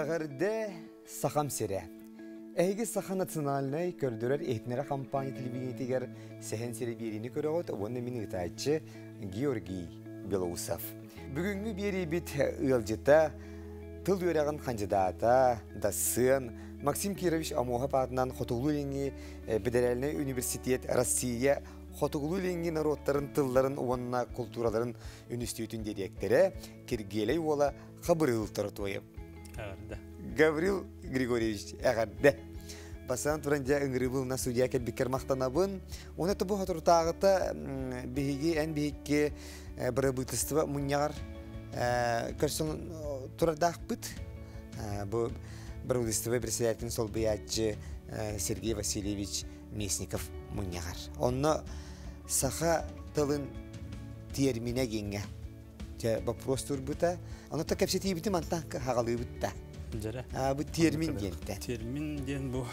Ағырды сақам сірі. Әйгі сақаны тыналнай көрдірер етнері компания телевидениетігер сәхен сірі беріні ғот, оны мені ұтайчы Георгий Белоусов. Бүгінгі бері бит ұлжыта тыл өрәғын кандидата, дасын, Максим Кирович бағынан Қотуғылу Хотуглулинги э, Бедерәліне университет Россия Хотуглулинги народтарын тылларын уанна культураларын университетін директоры Кергелей ола қабырыл тойып. Гаврил Григорьевич, әғарда. Басан туран жа ыңгыры на судья кел бикер мақтанабын. Оны тобу хатыр тағыта биһиги эн биһикке э, биры бытыстыба муньяр э, көрсөн э, турардах быт. Бу бир бытыстыба председатель сол биячы Сергей Васильевич Месников муньяр. Онно саха тылын термине генге те вопрос турбута. Оно так все тибити мантанка хагалы бутта. Жара. А бу термин денте. Термин ден бу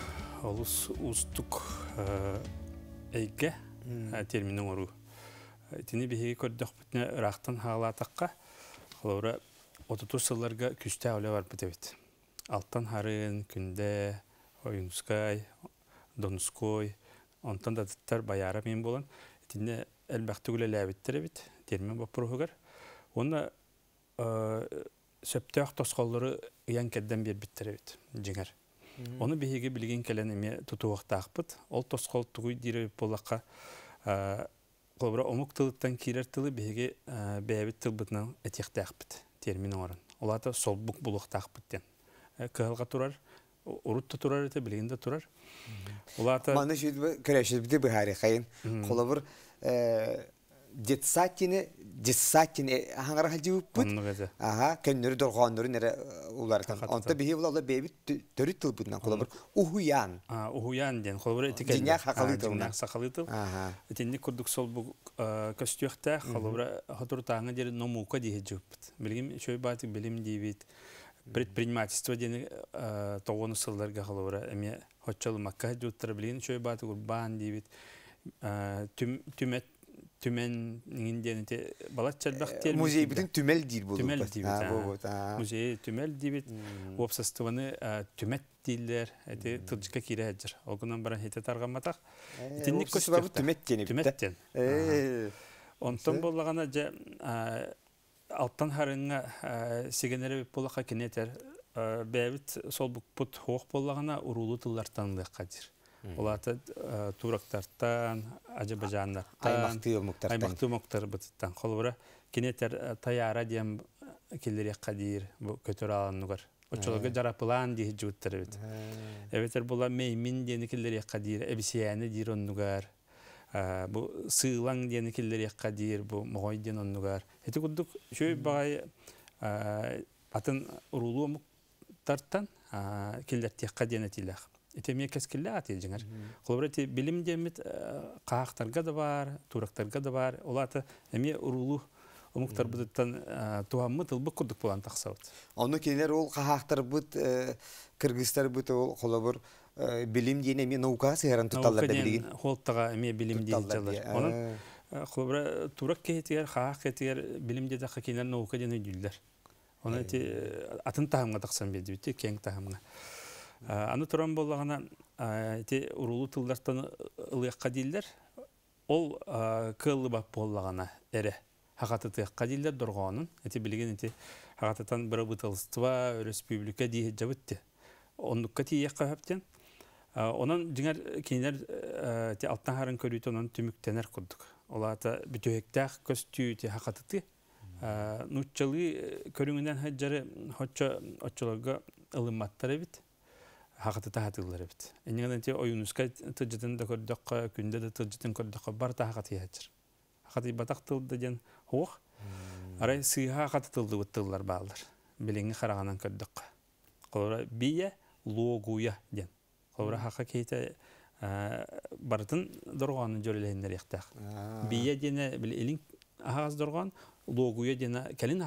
олус устук эйге термин ору. Тини бихи көрдөк бүтне рахтан хагалатакка. Холора отутур сылларга күстә оле бар бит. алтан харын күндә Оюнскай, Донской, онтан да баяры мен болан. Тине әлбәхтүгілі ләбіттірі термин термен бапырғығыр. Оны сөптөк тосқоллары кәдден бер біттірі біт, жыңар. Оны беге тұту келенеме ақпыт, Ол тосқол тугуй дире болаққа қолбыра омық тылыттан кирер тылы беге бәбіт әтекті ақпыт термин орын. Олата солбук булықтақпыттен. Кығылға турар, урутта турар ете, билгенде турар. Олата... Маны шүйді көләшеді біде бұхари қайын. Қолабыр детсатине диссатины аңара халдивппут ага кеннери дорганнери нере э, улар тан онта бихи ула бебит төрү тыл бутнан кола бир ухуян а ухуян ден холбур этикен диня хакалытыл дина сакалытыл ага этинни курдук сол бу э, көстөктө холбур э, хатур таңы дер номука дихи жупт билгим чөй бати билим дивит предпринимательство ден тогону сылдарга холбур эми хотчалу макка жуттар билгин чөй бати урбан дивит түмет түмен нинден те балат чалбах тел музей түмел дир болду түмел дибит музей түмел дибит вопсастываны түмет дилер эти тыджка кирэджер огунан баран хете таргаматак түмет тени онтон боллагана же алттан харынга кинетер сол бут Улаты э, турактартан, ажыбажаннартан, аймақты өміктар бұтыттан. Қолыбыра, кенеттер э, таяра дейм э, келдері қадир көтер алынығыр. Очолығы жарапылан дейі жүгіттір бет. Әбетер бұла меймін дені келдері қадир, әбісияны дейір онығыр. Бұл сыйлан дені келдере қадир, бұл мұғой ден онығыр. Әті күддік шөй бағай атын ұрулу мұқтартан келдерді тек әтілі әтілі теме кескелле аты жеңер. Холбрати билим демит кахтарга ә, да бар, турактарга да бар. Ол Улаты эме урулу умуктар быттан ә, туаммы тылбы курдук болан таксабыт. Оны келер ол кахтар быт ә, кыргыздар быт ол холобур билим дене эме наука сыйран туталлар да билген. Холтага эме билим дейт жалар. Анын холбра турак кетер, хах кетер, билим деде хакинер наука дене дүлдер. Оны атын тахымга таксан бедибит, кең тахымга. Э, аны тұрам болағына э, те ұрулы тылдартан ылыққа ол э, кылы бап болағына әрі. Хақаты тұйыққа дейілдер дұрғанын, әте білген әте хақатытан бір бұтылыстыва, республика дейді жабытты. Ондыққа тей еққа әптен. Онан дүңер кейінер алтын харын көріті оның түміктенер құрдық. Олата бүтөйектәқ көз түйті хақатыты. Нұтчалы көріңінен хаджары хотча отчыларға ылыматтар хақыты тахатылар бит. Эннигән те оюнуска тыҗытын да көрдәк, күндә дә бар та хақыты ячыр. Хақыты батак тылды дигән хук. Арай тылды логуя кейте бартын дорганын җөрелендер яктак. Бия дине бил элин агаз логуя дине калин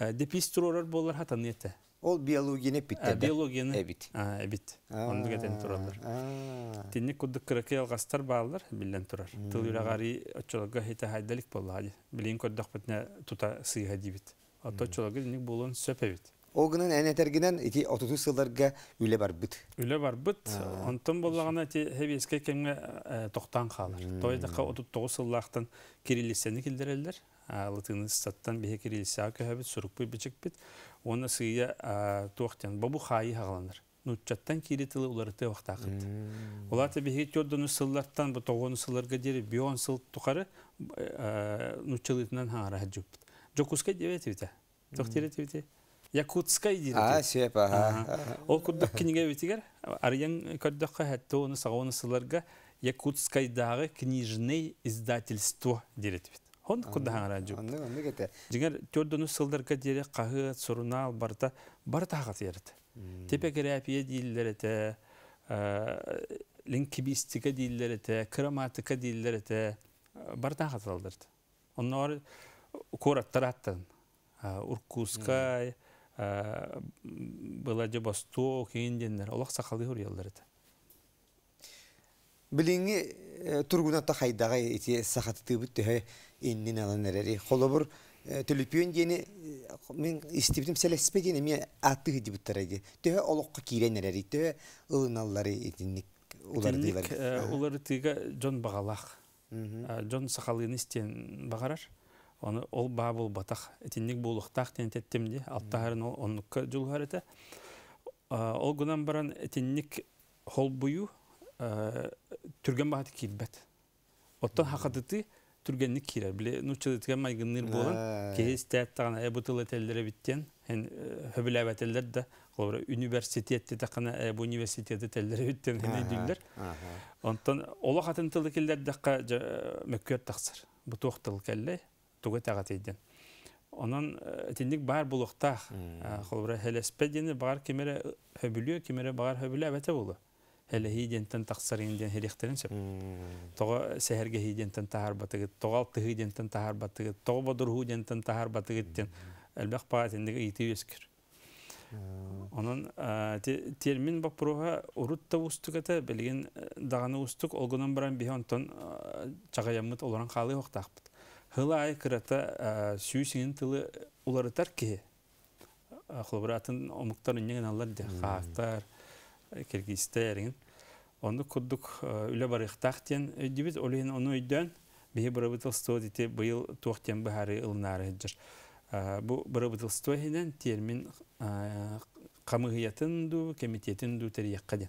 депистуророр болар хатаннете. Ол биологияны питте. Биологияны. Эбит. А, эбит. Онды кетен туралар. Тинне куддык кырыкы алгастар балдар билен турар. Тыл юрагари отчолога хите хайдалик болла хади. Билин коддак битне тута сыйга дибит. Отчолога ник болон сөпебит. Огынан әнетергінен ити отуту сыларга үле бар бит. Үле бар бит. Онтон боллагана ти хебеске кемге тоқтан қалар. Тойдаққа отут тоғыз сыллақтан келдірелдер латыны саттан бехекер илсяа көһөбүт сурукпуй бичикпит оны сыя туохтен бабу хай хагланыр нутчаттан кири тылы уларыты вактакыт улаты бехи тёрдону сыллаттан бу тогону сылларга дир бион сыл тухары э, нутчылытынан хаңара хаджуппит жокускай дебетивите тохтеретивите якутскай дейді а сеп ол күрдік книга өтігер ариян көрдіққа хәтті оны сағоны сыларға якутскайдағы книжный издательство дейді Хон куддахаңара жүк. Анны анны Жигер төрдөні сылдарка дере қағы сұрынал барта барта хағат ерді. Тепе керапия дейілдер ете, э, линкибистика дейілдер ете, краматика дейілдер ете, э, барта хағат алдырды. Онны ор кораттар э, Уркускай, была же Восток, Индендер. Олақ сақалы хур елдерді. Біліңі тұрғынатта қайдағы сақаты тұбытты иннин аланерери холобур төлүпүн дени мен истибдим селеспе дени мен атты аты дебуттаради тө олокка киренерери тө ылыналлары итинник улардылар улары тига жон багалах жон сахалыны истен багарар оны ол ба бол батах итинник булуктак тен теттимди аттарын ол оннукка жулгарыта ол гунан баран итинник холбую түрген багат килбет оттон хакыдыты түргенні кирер біле ну чылытыга майгынныр болан э. кейс тәттаған әбутыл э, әтелдері біттен һән хөбіләп э, әтелдер да қолбыра университетте тақана әб университеті тәлдері біттен һән дейділдер онтан ола хатын тылы келдер даққа мәккөр тақсыр бұ тоқ тыл кәлле туға тағат еден онан тендик бар булуқта қолбыра хәлеспе дені бағар кемере хөбіле кемере бағар хөбіле әбәте болы Әлі дентін тақсарынден хелехтерінсіп. Тоға сәхерге хейдентін тахар батығыт, тоға алты хейдентін тахар батығыт, тоға бодырғу дентін тахар батығыттен әлбәқ пағатендегі еті өскір. Э. Оның э, термин бапыруға ұрыт та ұстық әті, білген э, дағаны ұстық, олғынан бұран бе онтон чағаямыт оларан қалы оқтақпыт. Хыла ай кырата сүйсіңін тылы уларытар ке. Хылбыратың омықтар үнеген алар де, қақтар киргизте эрин оны курдук э, үлө барыктак тен өйдүбүз олуйн ону өйдөн бии бырыбытылство дити быйыл туохтен бахары ылнаары ыджыр э, бу бырыбытылство хинен термин камыгыятын э, ду комитетин ду терияққа ден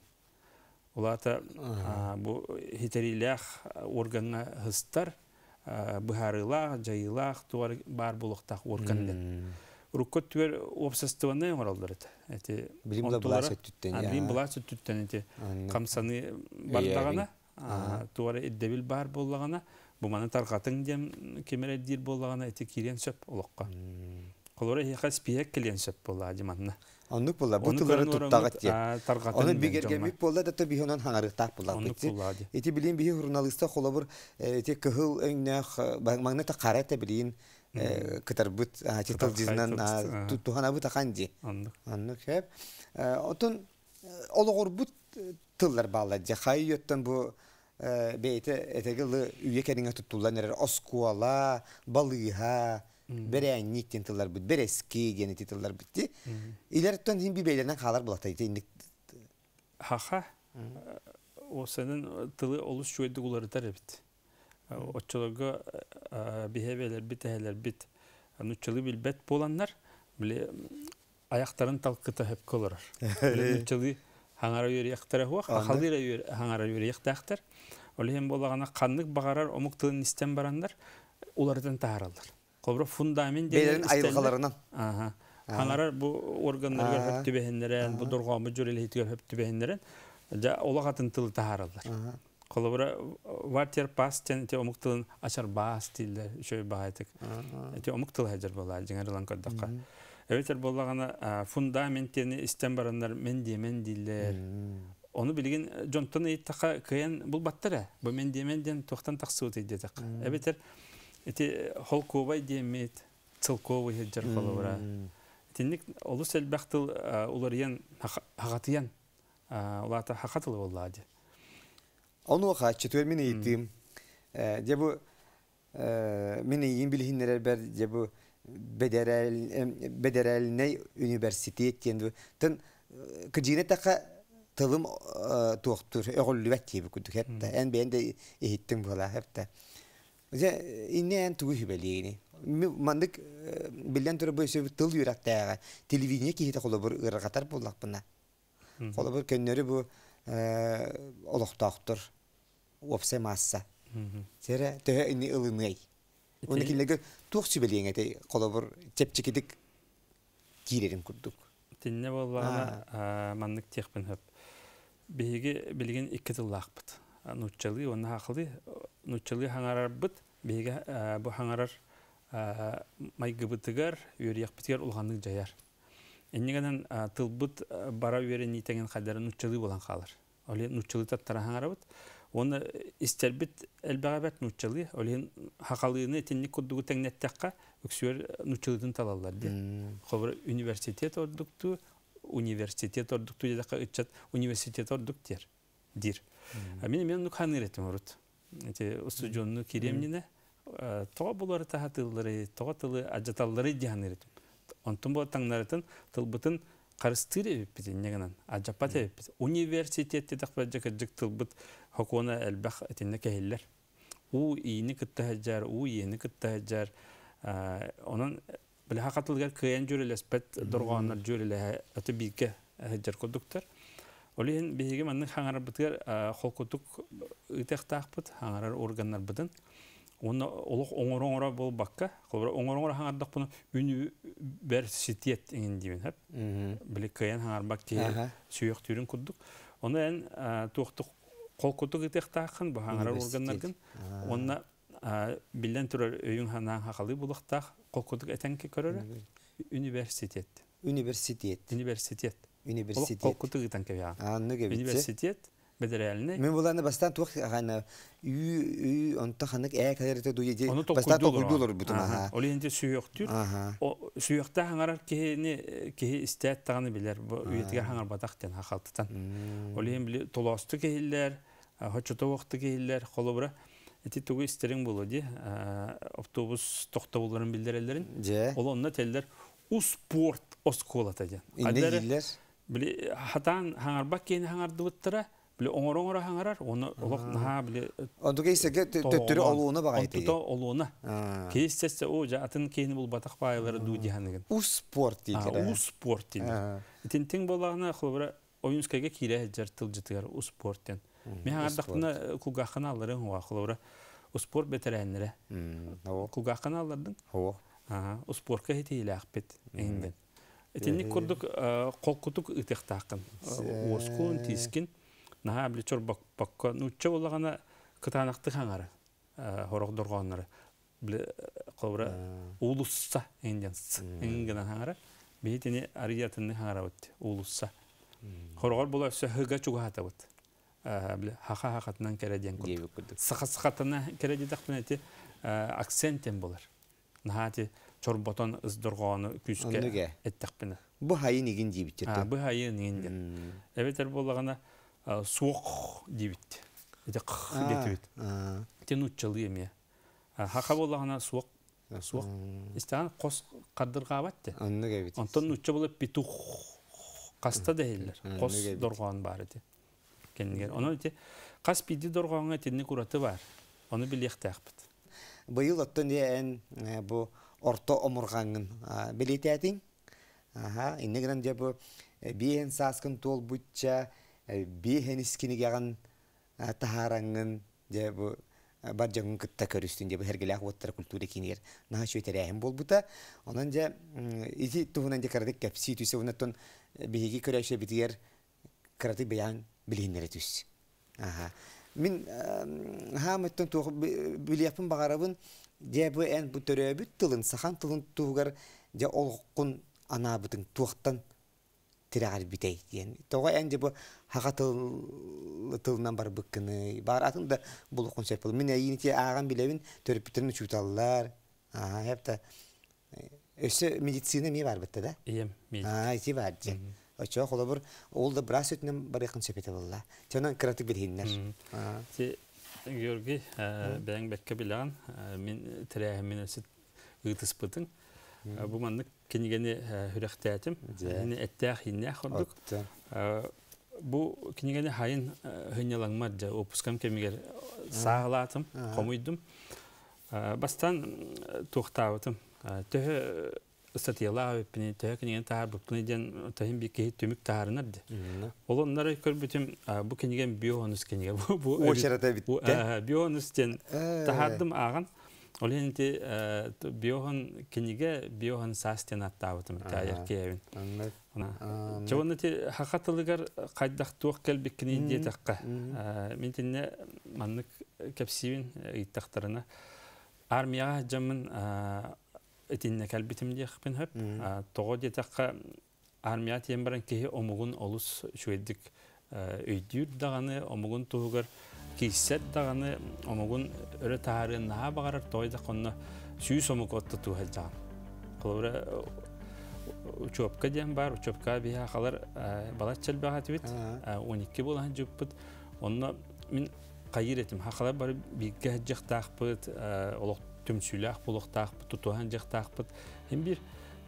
улата бу хитерилях органга хыстар быхарылах жайылах туар бар булуктах органден рукот түгер обсастыванная моралдар это. Эти билим да бласет түттен. А билим бласет түттен эти камсаны э, бардагана, туара эддебил бар боллагана, бу мана дем кемере дир боллагана эти кирен сөп улокка. Колора хас пиек кирен сөп болла диманна. Оннук болла, бу тылары туттагат те. Оны бигерге мип болла да то бихонан хаңарыктак болла. Эти билим бихи журналиста холобур эти кыһыл өңнөх э, багмагна та карата билин кытар бут титул дизинан тухана бут ахан ди. Анны кеп. Отун ологор бут тыллар баала жахай йоттан бу бейте этегилы үйе кериңе туттулла нерер оскуала, балыйха, бере ниттен тыллар бут, бере ски гени тыллар бут ди. Илер тон хин бибейлерден калар булата индик. Хаха. Осенин тылы олуш чөйдү улары тарабит отчолога биһебелер бит эһелер бит нучылы билбет боланнар биле аяқтарын талкыта хеп колорар. Э. Нучылы хаңара юри яқтара хуа, халдыра юри хаңара багарар омук тылын истен барандар улардан тааралдар. Кобро фундамент деген айылгаларынан. бу органдар хеп бу Колобра вартер пас тен те омуктылын ачар бас тилдер шөй баһайтык. Те омуктыл хаҗар була, җиңәр лан каддакка. Эветер буллагана фундаменттен истен бараннар мен демен дилдер. Оны билген жонтон иттака кыен бул баттыра. Бу мен демен ден токтан таксуу тидек. Эветер эти холковай демет, цылковый хаҗар колобра. Тинник олус элбахтыл уларьян хагатыян. Улата хакатылы боллады. Onu kaçtı tüel mini yittim. Hmm. Ya bu mini yin bilhinler ber ya bu bederel bederel ne üniversitet kendi tın kıcine taka tılım tuğtur öğüllüvet gibi kuduk олохтоохтор уопсай маасса сера төһө ини ылынай уну киллеге туох сүбелиэҥэтей холобур тепчикидик киирерин курдук тинне боллаана маннык техпин хөп биһиги билигин икки тыллаахпыт нуччалы уонна хахылы нуччалы хаңарарбыт биһиги бу хаңарар майгыбытыгар үөриэхпитигер улганнык жаяр Эннигенен тылбыт бара верен нитеген қадарын нутчылы болан қалыр. Оле та таттарахан арабыт. Оны истербит әлбәғабәт нутчылы. Оле хақалыны тенне күддігі тәңнеттәққа өксуер э, нутчылыдын талалар. Хобыр университет ордукту, университет ордукту дедаққа үтчат университет ордуктер. Дир. Мен мен нукханы ретім орыт. Осы жонны керемніне э, тоға болары тағатылары, тоға тылы аджаталары диған ретім онтын болтан нарытын тылбытын қарыстыр еппетен негенен ажаппа теппет университетте тедек бәжек жик тылбыт хокуна әлбәх этенне кәһилләр у ийни кыттаһаҗар у йени кыттаһаҗар онын билһа хатылга кыян жүрелес бәт дурганнар жүреле өтө бике һәҗәр кодуктар Олин биһиге манны хаңарбытгар холкутук ытактакпыт хаңарар органнар бытын оны олық оңыр оңыра бол бакка қолбыр оңыр оңыра хаңардық бұны үні бәр ситиет еңін деймін хәп біле хаңарбак тейер сүйек түрін күддік оны ән туқтық қол күддік етек тақын бұл хаңарар органнаргын онна билден тұрар өйін ханан хақалы бұлықтақ қол күддік әтәнке көрір университет университет университет университет қол күддік етәнке бияға университет бедерәлне. Мен буларны бастан тух хана үй үй онта ханак ә кәдерте дуй ди. Бастан тух дулар бүтән аха. Ол инде сөйөктүр. О сөйөктә хаңар кене ке истәт тагыны билер. Бу үетгә хаңар батактан халтытан. Ол ин биле толасты кейләр, хачыта вакыты кейләр, холобра. Эти тугы истерин булу ди. Автобус тохта буларын билдерәләрен. Ол онна телләр у спорт осколата ди. Инде Биле хатан хаңар бак кейне хаңар дубыттыра. Бли оңыр хаңарар, оны олық наға бли... Онды кейсеге төттірі бағай о, жатын кейіні бұл У спорт У спорт болағына қобыра ойынскайға кейлі әджар тыл у спорттен. Мен ардақтына күлгақына алырын оға У спорт наһа бли чорбакка нучча боллагана кытаанакты хаңары э, хорогдоргоннары бли э, кылбыра э. улусса энденс энгена хаңары бейтени ариятынны хаңара улусса хорогор була все хыга чугата бут бли хаха хахатынан кереден кут сыха сыхатына кередедак менети акцентен болар нахати чорботон ыздыргоону هایی суох дебит. Это кх детвит. Тянут чылы эме. Хақа болағына суох Суық. Истаған қос қадырға абатты. Онны кәбит. Онтон нучча болып биту қаста дәйлер. Қос дорған бар еді. Кеннігер. Оны өте қас биді дорғанға тенне күраты бар. Оны білеқті ақпыт. Бұйыл оттон ең э, бұ орто омырғанын білеті әтін. Аха, иннегрен де бұ э, биен саскын тол бұтча, биһен искинигэгэн тахараңын же бу баржагын кытта көрүстүн же бу хергелях воттар культура кинигер наха чөйтерээхин болбута онан же ити туһунан же кырдык кепси түсе унаттон биһиги көрөшө битигер кырдык биян билиннере түс аха мин хамыттан туох билиэпин багарабын же бу эн бу төрөбүт тылын сахан тылын туугар же олкун анаабытын туохтан тирагар битей диен тога эн же бу хаға тыл тылынан бар бүккіні бар атын да бұл концерт бұл мен әйін те ағам билебин төрпүтүн чуталлар аа хепта өсө медицина ми бар бетте да ием медицина ити бар же очо холо бир ол да брас өтүнөн бар якын сөпете болла тенан кратик билгендер ти георгий бәң бәкке билеген мен тирәһимен өсөт ыытыспытың бу мандык кенигени хүрөхтәтим эне эттәх иннәх хордук бу knigane хайын hınyalanma э, da опускам kemiger sağlatım, комуйдым Bastan toxtawtım. Töhü статьяла өппіне тәһә кенеген тәһәр бұптын еден төмік тәһәрінар де. Ол бұ кенеген э, биохонус кенеген. Бұл шарата Олен инти биоган киниге биоган састен аттабытым таяр кевин. Чавон инти хакатылыгар кайдах туох келбик кинин детакка. Мен тинне маннык Армия иттактарына армияга жамын итинне келбитим дияхпин хөп. Того детакка армия тембран кеһи омугун олус шуэддик өйдүр даганы омугун тугар кейсет дағаны омогун өрө тары наға бағарар тойда сүй сүйүс омок отта туһалда кылыбыра э, учебка дейін бар учебка биха халар э, бала челбаха тибит он э, икки жүп бұд. онно мен қайыр етім, ақалар бар бигге жактаахпыт олох түмсүлях болохтаахпыт тутухан жактаахпыт хем бир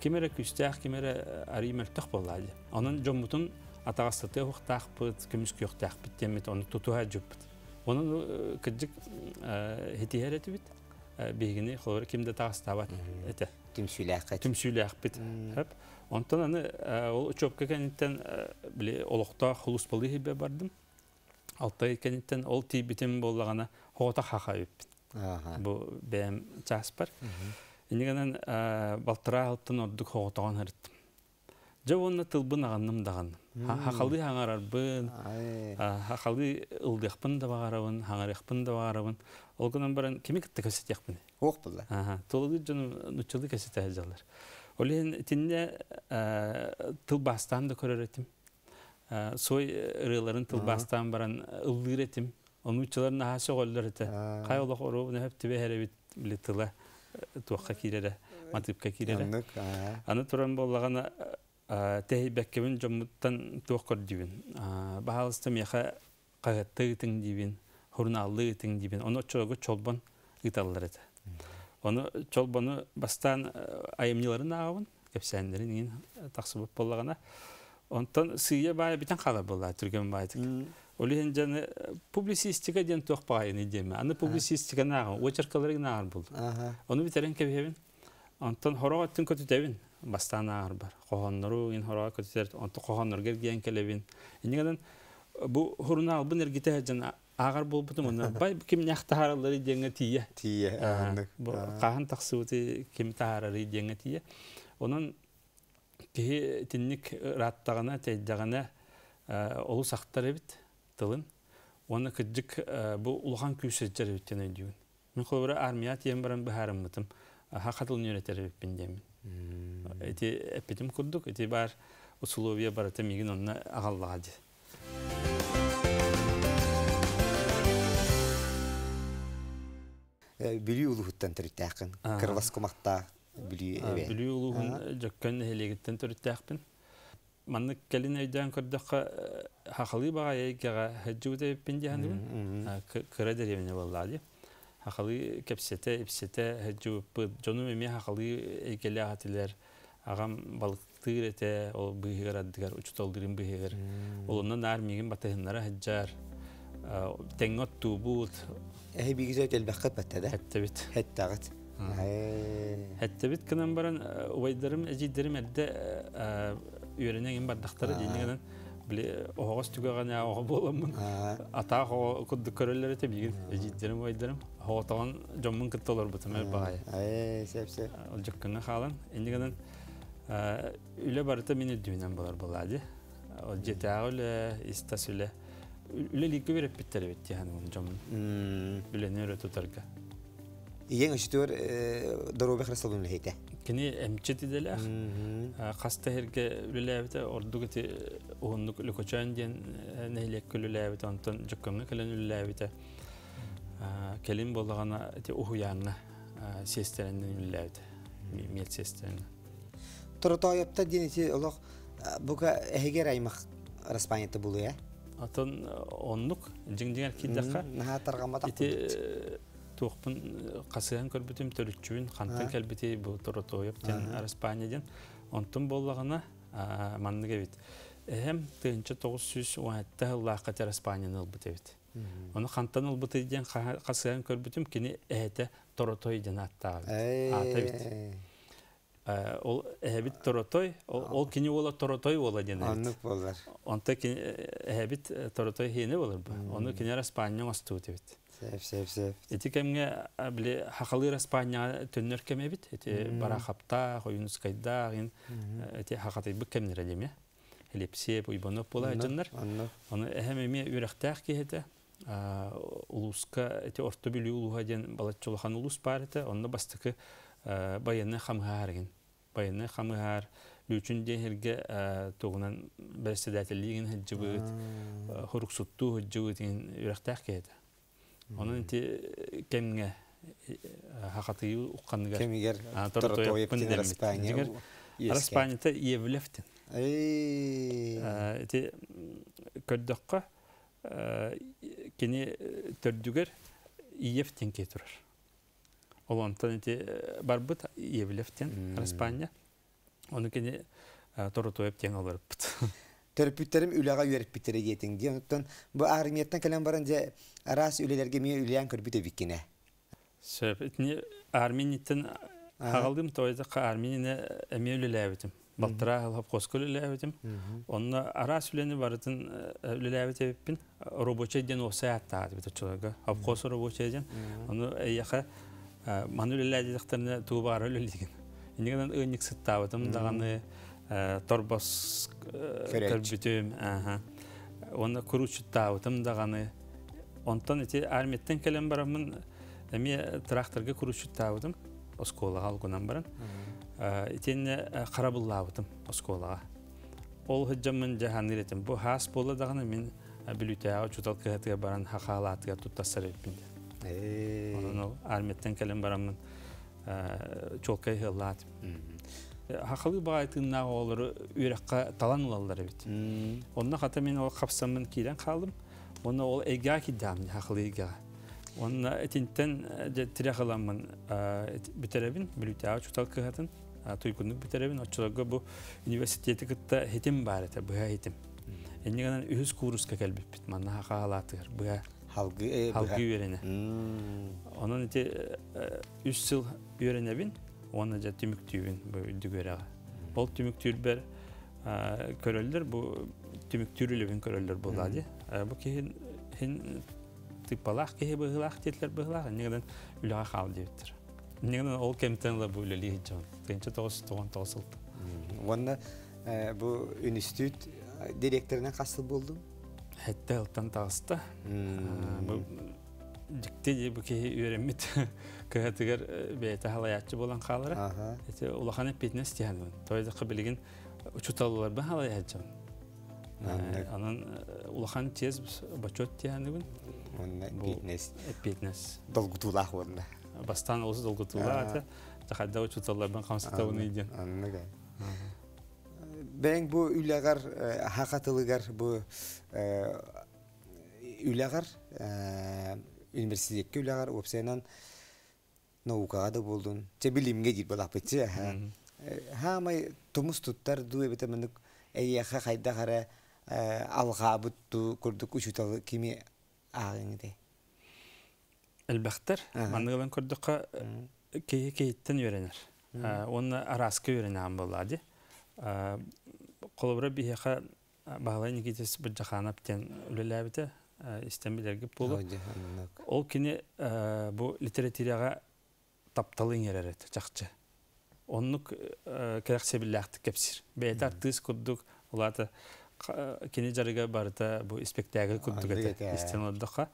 кимере күстях кимере аримертах боллады онон жомутун атагастаты ухтаахпыт тақ бұд, темет, оны тутуха бұд. Onun e, kıcık e, hediye etti bit. E, Bilgini xor kimde tağıstavat ete. Tümsüylaq. Tümsüylaq bit. Hep. Ondan anı ol çöpke kenitten bile балтыра алтын хоғытаған хақалды аңарарбын э. хақалды ылдықпын да бағарабын аңарықпын да бағарабын ол күнін баран кеме кітті көрсетекпін оқ бұлда толығы жыным нұтчылды көрсете жазалар олен тинне тыл бастан да көрер етім сой ырыларын э, тыл бастан барын э, ылдыр етім Оның үтчыларын ахасы қолдар еті қай олақ ору нәп тебе әрәбет тыла туаққа кирері матыпқа кирері аны туран боллағана тәй бәккебін жомуттан туох көрдибин баалысты мияха қағытты ытың дибин хурналлы ытың дибин оны чогу чолбон ыталлар эте оны чолбону бастан айымниларын агабын кепсәндерин ин таксы болуп боллагана онтон сыя баа битен кала болла түрген баатык Олеген жаны публицистика ден тоқпайын идеме. Аны публицистика нағы, очеркалары нағар болды. Оны бітерен кебебін. Онтан хорога түн көтітебін бастан ағыр бар қоғанныру инхора көтер онты қоғанныргер ген келебин инегеден бу хурна албын ергите жана ағар бол бұтым оны бай ким нях тахаралары деңе тие тие қаһан тақсыуты ким тахарары деңе тие онан кеһи тинник раттағына тәйдағына олу сақтар ебит тылын оны кыджик бу улхан күйсөзжер ебиттен өйдүйүн мен армия тиен баран бахарым бұтым хақатыл нөретер ебиппин деймін эти эпидем курдук эти бар условия бар темигин онна Бүлі э, Били улухуттан төрүттәкин, кырлас кумакта били Бүлі Били улухун жаккан хелегиттен төрүттәкпин. Манны келин айдан кырдакка э, хахалы бага ягага хаджуда пендихан. Кыра деревня боллады хақалы кепсете эпсете жубыт жону эми хақалы экеле ахатилер агам балыктыр эте ол быйгыр аддыгар учтолдырын быйгыр олунан армиигин батыгыннара хаджар теңот туубут эхи бигизет элбакка баттада хеттебит хеттагат хеттебит кынан баран убайдарым эжидерим элде үйренеген бардактар дегенен оғостүгәгәнә оғы боламын. Ә. Ата хо кудды көрәлләре биген җиттерем ә. вайдырым. Хатан җоммын кыттылар бу тәмә ә. бай. Әй, сәпсе. Ул җыккыны халан. Инде үле барыта мине дүнәм булар булады. Ул җетәгөл Үле Үле кини эмче тиделе хаста херге үлелебите ордугати ууннук лукочан ден нейлек күлүлебите онтон жокконга келен үлелебите келин боллагана ти ухуянга сестеренден үлелебите мел сестерен турутоепта денети олох буга эхегер аймак распанята булуя атон оннук жиңжиңер кидакка ити туохпун касыган э, көрбүтүм төлүчүбүн хантын ә. келбити бу торотоептен араспанияден ә. онтун боллагына араспанияны Оны хантан ылбыты ден касыган көрбүтүм кини торотой деген атта ата э, ол эбит торотой ол кини бола торотой бола ден аннык болар онта кини э, торотой оны Сәп, сәп, Эти кемге біле хақалы распания төннөр кеме бит. Эти бара хапта, хойын скайда, ин эти хақаты бу кемнер элеме. Элепсеп, уйбанып була жыннар. Аны эһемеме үрәхтәх кеһете. Улусқа, эти орто білі улуга ден балачулхан улус бар эте. Онда бастыкы баянны хамгарген. Баянны хамгар. Лүчүн дехерге тогунан бәседәтеллигин хәҗҗибет, хуруксутту хәҗҗибет ин үрәхтәх кеһете. Онын те кемге хақатыю ұққаныгар. Кемегер тұртойыптен Распания. Распанияты евлевтен. Те көрдіққа кені түрдігер евтен кетірір. Олантан те барбыт евлевтен Распания. Оны кені тұртойыптен алырып бұт. Төрпүттерим үләгә үрәп битере диетин. Диңгән бу армияттан калган баран дә арас үлеләргә мен үлән көрбите викине. Сөп итне арминиттен хагалдым тойда арминине эме үлеләбитим. Балтыра халап коскул үлеләбитим. Онна арас үләне барытын үлеләбитеппин робоче ден осаятта бит чолага. Хап кос робоче ден. Оны яха манүлеләдиктәрне туып ара үлелеген. Инде генә өйник сыттабытым даганы. Э, торбос э, көрбүтүм оны куручуттаабытым даганы онтон ити армиттен келен барамын эми э, тракторга куручуттаабытым осколага алгунан баран итене карабыллаабытым осколаға. ол хыджамын жахан иретим бу хас болла даганы мен билүтээга чуталкыатыга баран хахаалаатыга туттассар эппин онон армиттен келен барамын чолкай хыллаатим Э, хақылы бағайтын на олар үйрекқа талан олалар бит. Онна хата мен ол қапсамын кейден қалдым. Оны ол әйге кидамын, хақылы әйге. Онна әтінттен э, тірі қаламын э, бітеребін, білуте ау чутал кығатын, тұйкүндік бітеребін, бұ университеті күтті хетім бар бұға хетім. ғанан үйіз курусқа біт, манна хақа оны жа түмүктүүбүн бу дүгөрө ол түмүктүүрбер көрөлдөр бу түмүктүүрүлүбүн көрөлдөр булады бу кихин хин тыпалах кихи быгылах дитлер быгылах негеден үлага хал дебиттер негеден ол кемтенла бу үлели жон тенче тогуз тогон тогуз ылды онна бу институт директоруна касыл болдум хетте ылтан тагыста бу дикте де бу ке үйренмит кәтегер бәйтә халаятчы булган халара. Эти улаханы петнес тиһәлән. Тойда кыбилген учуталлар ба халаятчы. Анан улахан тез бачот тиһәнәген. Онна петнес. Петнес. Долгутулах онна. Бастан ул долгутулах ата. Тахадда учуталлар ба хамсата уны иде. Аннага. Бәң бу үләгәр хакатылыгар бу университетке үләгәр опсенан наукаға да булдун. Те билимге дип булап итте. Хамай тумус туттар дуе бите мен әйе ха хайда хара алга бутту күрдүк үч тал кими агынды. Әлбәттер, маны белән күрдүк кей кейттен Оны араскы өйрәнәм булады. Колыбры бихе бағалай негетес бір жақанап тен үлеләбіті истемелергіп болу. Ол кені бұл литературияға тапталы еңеререт, жақчы. Оннық керек себілләқті кепсір. Бәйті артыз күрдік, оларды кені жарыға барыда бұл спектакль күрдік әті, істен олдыққа.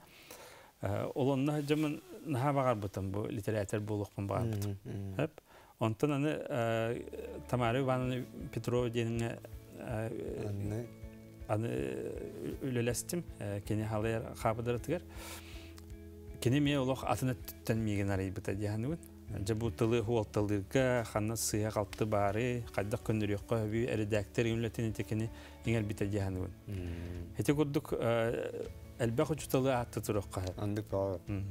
Ол онна жамын наға бағар бұтын, бұл литератур болуқпын бағар бұтын. Онтан аны Тамары Ивановна Петрова деніңе аны үлелестим э, кене халыяр хабыдыр тыгар кене ме олох атына түттен меген арай быта дияны бын жабу тылы хуал тылыга ханна сыя қалты бары қайда көндір еққа бі әрдәктер үмлетен етекені еңел быта дияны бын хете көрдік э, әлбәқ үч тылы атты тұрыққа андық баға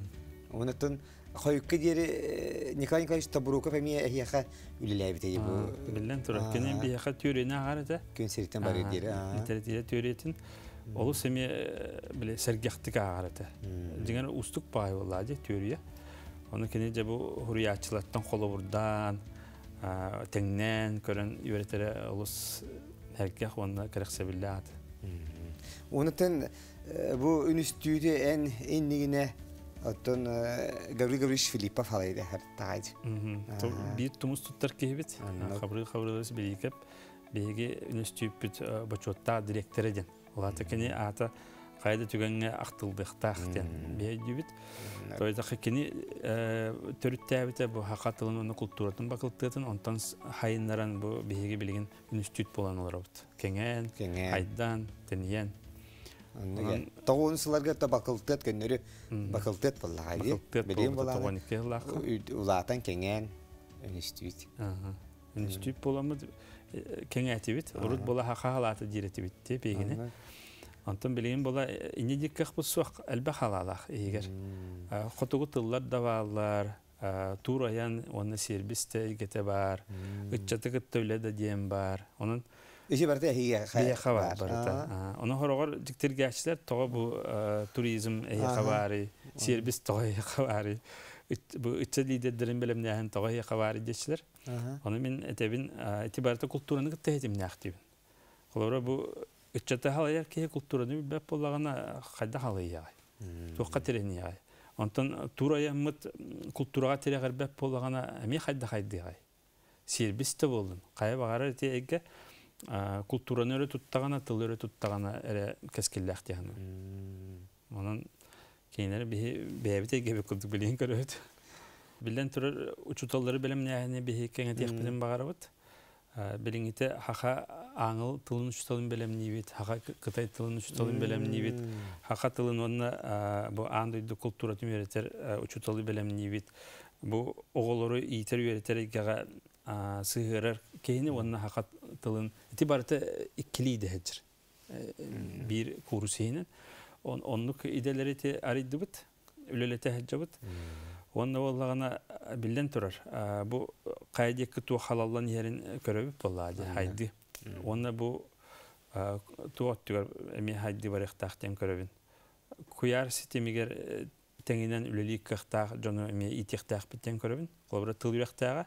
онытын Хоюкка дири Николай Николаевич Табуруков эмия эхияха үлеләбите бу. Билен турак кенен теорияны бар теориятын біле Деген болады теория. Оны теңнен бу Оттон Гаврил Гаврилович Филиппов халайды хәртті ғайды. Бір тұмыз тұттар кейбет, қабырғы қабырғыз берекіп, беге үністіп бүт ден. Олаты кені ата қайды түгенге ақтылдықтақ ден. Беге бүт, тойда қекені төрітті әбіті бұл хақатылын оны культуратын бақылттығытын, онтан хайынларын бу беге білген үністіп болан олар бұд. айдан, тенен Тоғын сыларға та бақылтет көннөрі бақылтет боллаға ди. Білейін боланы. Улатан кенген институт. Институт боламыз кеңәті бит. Урут бола хақа халаты диреті бит. Тепегіне. Антон билейін бола, ине дикках бұл суақ әлбә халалақ егер. Құтығы тыллар давалар, тур аян оны сербісті егеті бар, үтчатығы төвледі дем бар. Оның Иши барта хия хабар. хабар барта. Оны хорогор диктер гәчләр тога бу туризм хия хабары, сервис тога хия хабары. Бу үтсәли дә дәрен белем нәһән тога хия хабары дичләр. Оны мин әтәбин итибарта культураны тәһдим нәхтиб. Холора бу үтсәтә халаяр ки культураны бәп буллагына хайда халая. Тоққа терени яй. Онтан тура ямыт культурага терегәр бәп буллагына әми хайда хайдыгай. Сервис тә булдым. Кая багара тиегә культураны өрө туттагана тыл өрө туттагана эре кескиллях дияны онан кейінері бәбіте кебе кылдык билен көрөт билен турар учуталлары белем нәһне бихи кеңе тех билен багарабыт билиңите хаха аңыл тылын учуталын белем нибит хаха кытай тылын учуталын белем нибит хаха тылын онна бу андыйды культура түмеретер учуталы белем нибит бу оголору ийтер үйретер гага сыгырар кейни онна хакат тылын ти барты иккили дехеджер бир курус он оннук иделери ти ариддыбыт үлеле тахаджабыт онна воллагана билден турар бу кайдекки ту халаллан ерин көрөбүп болады хайды онна бу ту оттугар эми хайды барыктактен көрөбүн куяр системигер теңинен үлелик кыктак жону эми итиктак биттен көрөбүн колбура тыл юрактага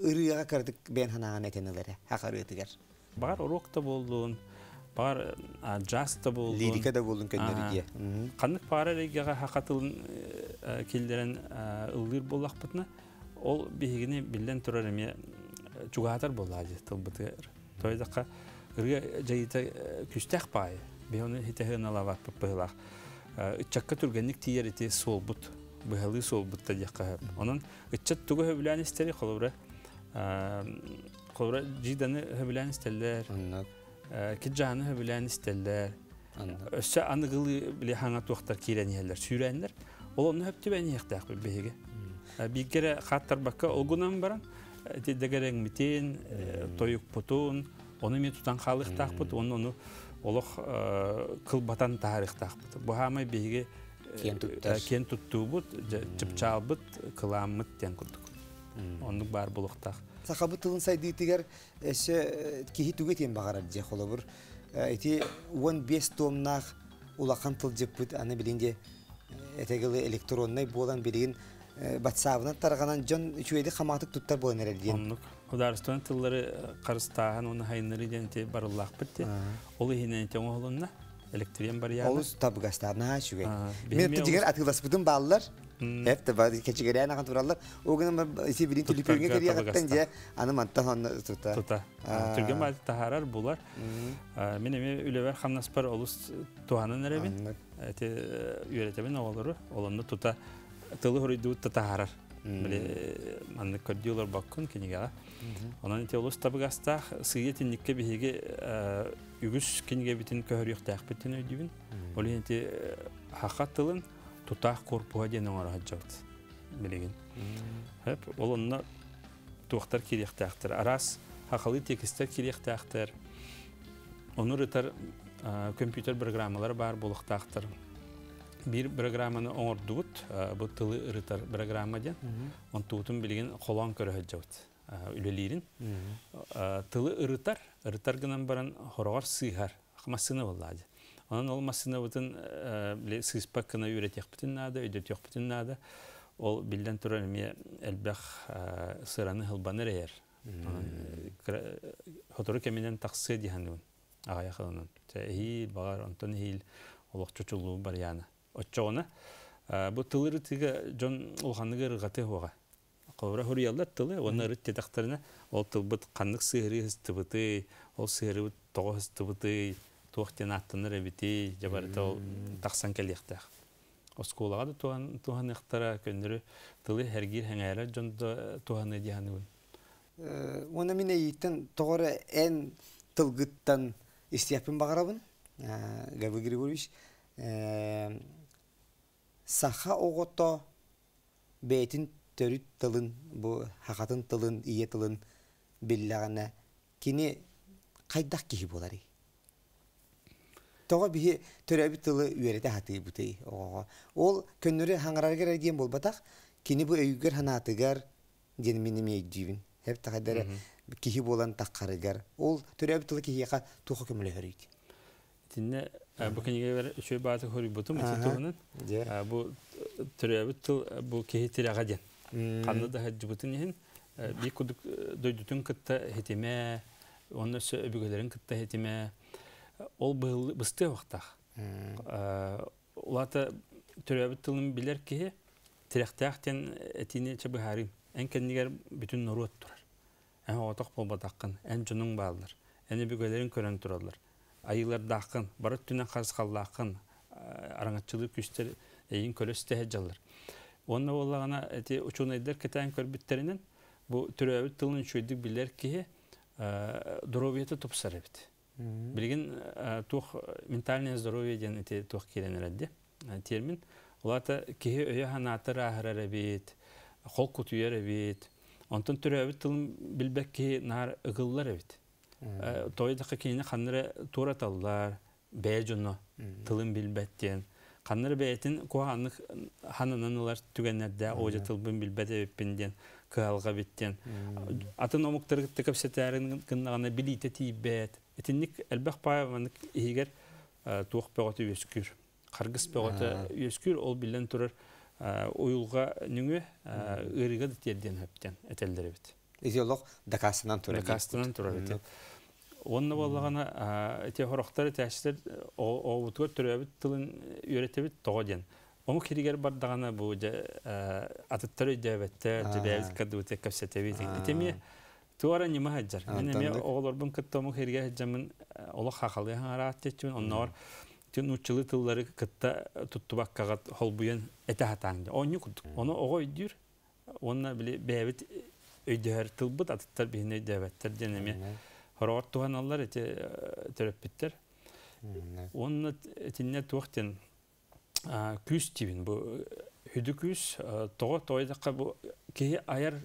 ырыға кырдык бен ханаан этенелере хакар ытыгер бар урокта болдун бар джазта болдун лирика да болдун көннөрге каннык пара регияга хакатылын келдерен ылдыр боллакпытна ол бигини билен турар эме чугатар болады тылбытыр тойдакка ырга жайыта күстәк пай беоны хитехен алават пыпылах ытчакка тургенник тиерити солбут быхалы солбутта дияка онон ытчат тугу хөбүлән истери холобра Kovra cidden höbülen isterler. Annak. Kicanı höbülen isterler. Annak. Össe anıgılı bile hangat doktor kireniyeller, Ол оны хөпті бәне еқтақ бейге. Бейгері қаттар баққа ұлғынан баран, митен, тойық оны мен тұтан қалықтақ оны олық қыл батан тарықтақ бұт. Бұхамай кен бұт, онның бар булуктак Сахабы тылын сайдыытыгер эсе э, кихи туге тиен багарар дие холобур эти томнах бес томнах деп тылжыппыт аны билинде э, этегилы электронный болан билигин э, батсавынан тарганан жон үчүэди хамаатык туттар болан эрер диен оннук ударствон тыллары карыстаахан уну хайынныры диен те барыллаакпыт те ол ихинен тең олунна электрен бар яны олус табыгастаана чүгей мен тигер атыласпытын баллар Эфте бар кечигере на хантураллар. Огын же аны манта Мен эми үлөбөр хамнаспар олус туанын эребин. Эти үйрөтөбүн олору, олонду тута тылы татахарар. Биле көрдүлөр Онан олус тылын тутах корпуга ден оңара хаджабыт билеген. Хеп олонна туактар килехтактыр. Арас хакылы текстер килехтактыр. Онур этер компьютер программалар бар булыктактыр. Бир программаны оңордугут, бу тылы ырытар программа ден, он туутун билген колон көрө хаджабыт. Үлелерин. Тылы ырытар, ырытар гынан баран хорогар сыйхар. Хмасыны болады. Onun olmasını bütün e, sıspek kına üretecek bütün nada, ödetecek bütün nada. Ол білден тұрын ме әлбәқ сыраны ғылбаныр рәйер. Хотору кәменен тақсы дейін дүйін, Ағай қылынан. Әйіл, бағар, ұнтын әйіл, олық чучулу бар яны. Отчоғына, бұ тылыры тігі жон ұлғаныгы рғаты хуаға. Қауыра хұры ялдар тылы, оны рыт тетақтарына ол бұт қандық сығыры хыстыбыты, ол сығыры тоғы хыстыбыты, туохтен аттаныр эбити жабар тол тахсан келехтах оскулага туған туан ихтара көнүрү тылы хергир хеңәре жондо туаны дияны ул э, уна мен итен тогора эн тылгыттан истияпын багарабын э, гавы григорьевич э, саха огото бейтин төрүт тылын бу хакатын тылын ие тылын биллягана кини кайдак кихи болар тоға бихи төрәбі тылы хаты бұтай. Ол көннөрі хаңыраргер әдейін батақ, кені бұ ханатығар дені мені болан Ол төрәбі тылы тұқы көмілі өрейді. бұл кенеге бәрі бағаты бұтым, ол бысты вақтақ. Улаты ә, төрәбіт тылын білер ке, тірәқтәқтен әтіне чабы харим. Ән кәндігер бүтін нұру тұрар. Ән оғатақ бол батаққын, ән жұның бағылыр. Әне бүгелерін көрін тұралыр. Айылар даққын, бары түні қарсқаллаққын, ә, араңатчылы күштер әйін көрес тәхе жалыр. Онна олағана әте ұчуынайдар кәтәйін көрбіттерінен, бұл түрәбіт тылын шөйдік білер ке, ә, дұровиеті тұпсар әбіт. Билген э, тоқ ментальное здоровье ден эти тух келенерде э, термин. Улата кеге өйе ханатыр ахырары бит, хол кутуяр бит. Онтон төрәбит тылым билбек ки нар ыгыллар бит. Тойдыкка кейне ханнары тура таллар, бәҗүнө тылым билбеттен. Ханнары бәйтин куанык ханананылар түгәннәрдә оҗатылбын билбәдә бинден калга биттен. Атын омуктырык тикеп сетәрен кыннагына билите Итинник әлбәк пая манык игер э, туох пөгөтө үскүр. Каргыс э. ол билен түр э, уйулга нүңө ырыга тиерден хаптен этелдер бит. Изиолог дакасынан турар. Дакасынан турар бит. Онны құрақтары эте хорохтар тәшсер овутга төрөбүт тылын үйрөтөбүт тогоден. Ону киригер бар дагана бу атыттары дәвәттер, Туара не махаджар. Мен эме оғлорбым кыттамы херге хаджамын ола хахалы харат течүн оннор тен учылы тыллары кытта туттубаккага холбуен эте хатаңды. Оны кут. Оны огой дүр. Онна биле бәбит өйдәр тылбыт аттар бене дәвәттер денеме. Хорот туганалар эте төрөппеттер. Онны тинне туктен күс тивин бу хүдүкүс тоға тойдаққа бұл кей аяр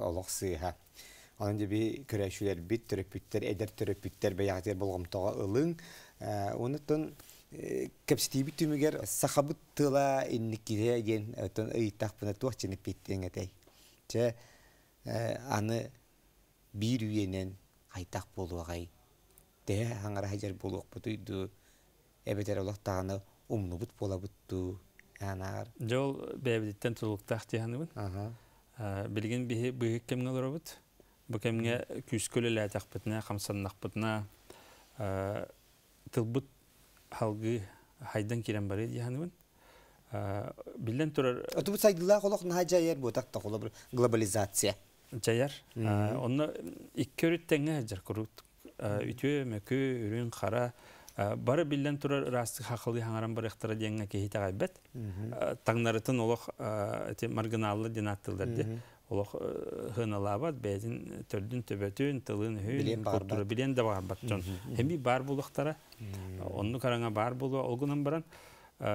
олох сыыха. Анан деби көрәшүләр бит төрөпүттер, эдер төрөпүттер бәягәтер болгымтага ылың. Ә, онытын э, кепстиби түмүгер сахабыт тыла инникире ген отон ә, ыйтак буна туачыны питтеңетей. Че ә, аны бир үенен айтак болуағай. Де аңара хәжер болуқ бұтыйду. Әбетер олақтағаны умнубыт болабытту. Анар. Жол бәбедеттен тұлықтақ дейханы бұн. Ага. Э, билген биһи быһык кемге олоробут бу кемге күскөлө лаатакпытына камсаннакпытына э, тылбыт халгы хайдан кирен баре дияныгын э, билен турар отубут сайдыла холок наа жаяр бу такта холо бир глобализация жаяр онно иккөрүт теңе жар курут үтүө мөкү үрүн кара Э, бары билден турар расты хақылы хаңаран барықтыра деңге кейі э, тағайбет. Таңнарытын олық э, маргиналлы динаттылдарды. Олық ғыналабат, бәйдін төрдін төбөтін, тылын, хүйін, кұртуры білен де бар баттон. Хеми бар бұлықтара, онны қараңа бар бұлы олғынан баран.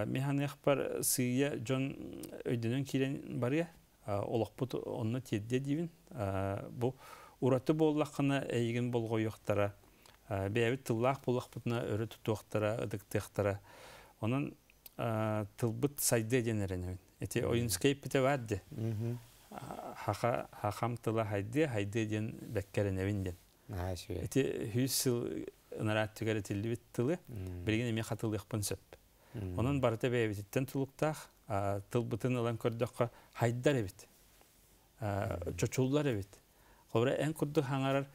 Механық бар сыйя жон өйдінен келен бар олық бұт онны тедде дейін. Бұл ұраты боллақына әйгін Э, бәбі тыллақ бұлақ бұтына өрі тұтуақтара, ұдықтықтара. Оның э, тылбыт сайды денерен өйін. Әте ойынскейп біте бәрді. Э, Хақам тыла хайды, хайды ден бәккәрен өйін ден. Әте хүйіз сыл ұнарат түгәрі тілі біт тылы, білген еме қатылы ұқпын сөп. Оның барыта бәбі тіттен тұлықтақ, тылбытын ылан көрдіққа хайддар әбіт. Чочулдар әбіт. Қобыра ән күрді хаңарар,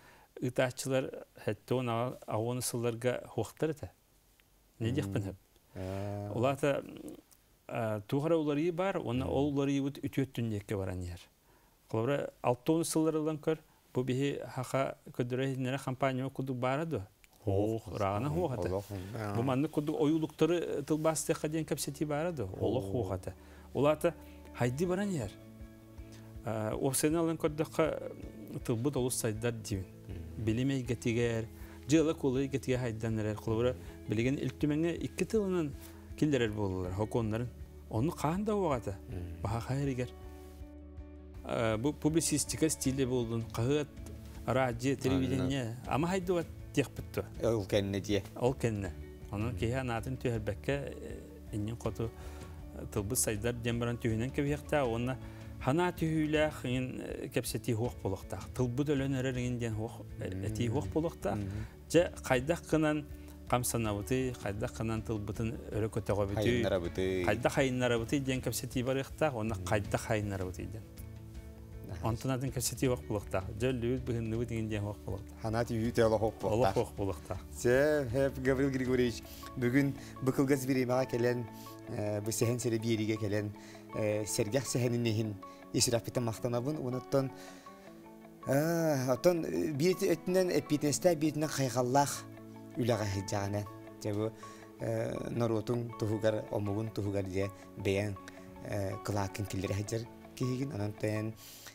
ытачылар хәтте он ауын сылларга хуақтыр та. Не дехпін хэп. Улата туғара улары бар, оны олары ут үтөттүн декке баран яр. Кылабра алтон сылларылан көр, бу бихи хаха көдөрөйнере компания куду барады. Ох, рана хуата. Бу манны куду оюлуктары э, тылбасты хаден капсети барады. Олы хуата. Улата хайди баран яр. Осенелен коддаққа тылбыт олыс сайдар дейін билимей гетигер, жылы кулы гетиге хайданнар, кулура билеген илтүмеңе 2 тылынан килдерер болдылар, хоконларын. Оны қанда оғаты, баха хайригер. Бу публицистика стиле болдын, қағыт, радио, телевидение, ама хайды оғат тек бітті. Ол кәнне де. Ол кәнне. Оны кейі анатын түйербәкке, инен қоту тылбы сайдар дембаран түйінен кәбияқта, оны Хана түйіләхін кәпсеті хоқ болықтақ. Тылбұд өлінерергенден хоқ әті хоқ Жа қайдақ қынан қамсанабыты, қайдақ қынан тылбұтын өлі көтіға бүті. Қайдақ хайыннара бүті ден кәпсеті бар иқтақ, оны қайдақ хайыннара бүті ден. Антынатын кәпсеті хоқ болықта, Жа лүйіт бүгін нүбі дегенден хоқ болықта. Ханат түйіт әлі хоқ болықтақ. Хоқ болықтақ. Сә, хәп Гаврил Григорьевич, бүгін бүкілгіз беремеға келен, бүсіхен сәрі береге келен, сергях сэһэнинихин исрафита мақтанабын онуттон отон биет өтүнөн эпитенста биетинен хайгаллах үлага хиджагана жабы норутун туһугар омугун туһугар же бэян кылаакин киллер хиджер кихигин анан тен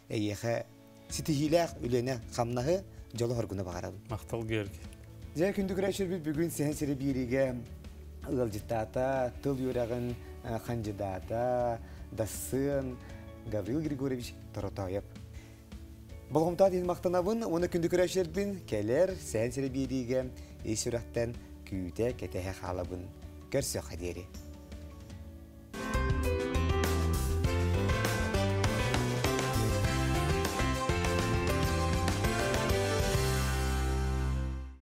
эйеха ситихилээх үлэне хамнаһы жолу хоргуна багарабын мактал дасын Гаврил Григорьевич Торотаев. Болгомта дейін мақтанабын, оны күнді көрәшердің кәлер сән сәребейдеге есүрәттен күйіте кетеғе қалабын. Көрсі қадері.